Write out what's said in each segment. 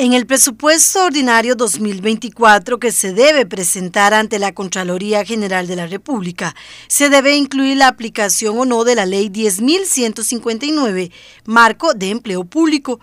En el presupuesto ordinario 2024 que se debe presentar ante la Contraloría General de la República, se debe incluir la aplicación o no de la Ley 10.159, marco de empleo público.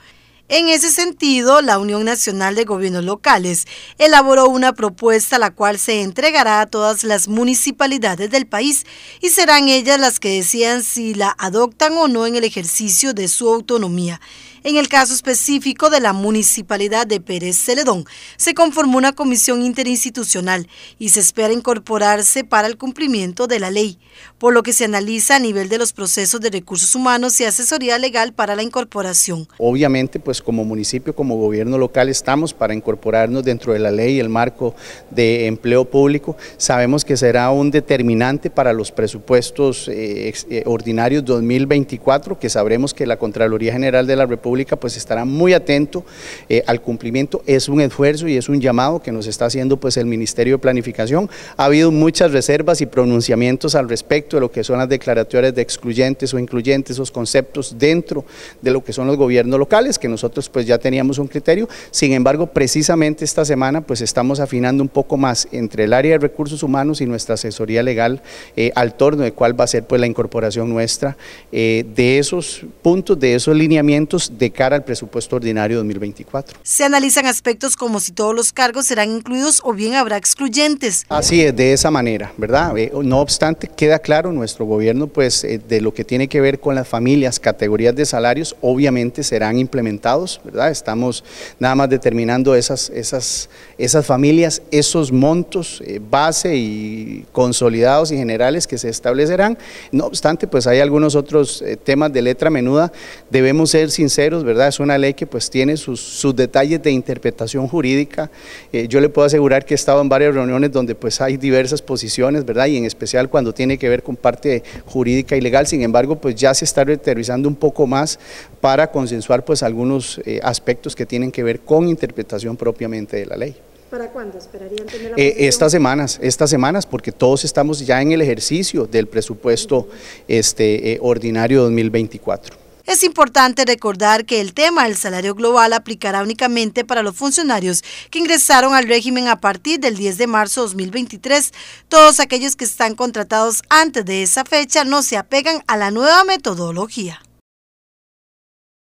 En ese sentido, la Unión Nacional de Gobiernos Locales elaboró una propuesta la cual se entregará a todas las municipalidades del país y serán ellas las que decidan si la adoptan o no en el ejercicio de su autonomía. En el caso específico de la Municipalidad de Pérez Celedón, se conformó una comisión interinstitucional y se espera incorporarse para el cumplimiento de la ley, por lo que se analiza a nivel de los procesos de recursos humanos y asesoría legal para la incorporación. Obviamente, pues como municipio, como gobierno local, estamos para incorporarnos dentro de la ley y el marco de empleo público. Sabemos que será un determinante para los presupuestos eh, eh, ordinarios 2024, que sabremos que la Contraloría General de la República pues estará muy atento eh, al cumplimiento. Es un esfuerzo y es un llamado que nos está haciendo pues el Ministerio de Planificación. Ha habido muchas reservas y pronunciamientos al respecto de lo que son las declaratorias de excluyentes o incluyentes, esos conceptos dentro de lo que son los gobiernos locales, que nosotros pues ya teníamos un criterio. Sin embargo, precisamente esta semana pues estamos afinando un poco más entre el área de recursos humanos y nuestra asesoría legal eh, al torno de cuál va a ser pues la incorporación nuestra eh, de esos puntos, de esos lineamientos, cara al presupuesto ordinario 2024. Se analizan aspectos como si todos los cargos serán incluidos o bien habrá excluyentes. Así es, de esa manera, ¿verdad? Eh, no obstante, queda claro, nuestro gobierno, pues, eh, de lo que tiene que ver con las familias, categorías de salarios, obviamente serán implementados, ¿verdad? Estamos nada más determinando esas, esas, esas familias, esos montos eh, base y consolidados y generales que se establecerán. No obstante, pues hay algunos otros temas de letra menuda, debemos ser sinceros es una ley que pues tiene sus, detalles de interpretación jurídica. Eh, yo le puedo asegurar que he estado en varias reuniones donde pues hay diversas posiciones, ¿verdad? Y en especial cuando tiene que ver con parte jurídica y legal. Sin embargo, pues ya se está reterrizando un poco más para consensuar pues algunos eh, aspectos que tienen que ver con interpretación propiamente de la ley. ¿Para cuándo esperarían tener la eh, estas semanas, estas semanas, porque todos estamos ya en el ejercicio del presupuesto este, ordinario 2024. Es importante recordar que el tema del salario global aplicará únicamente para los funcionarios que ingresaron al régimen a partir del 10 de marzo de 2023. Todos aquellos que están contratados antes de esa fecha no se apegan a la nueva metodología.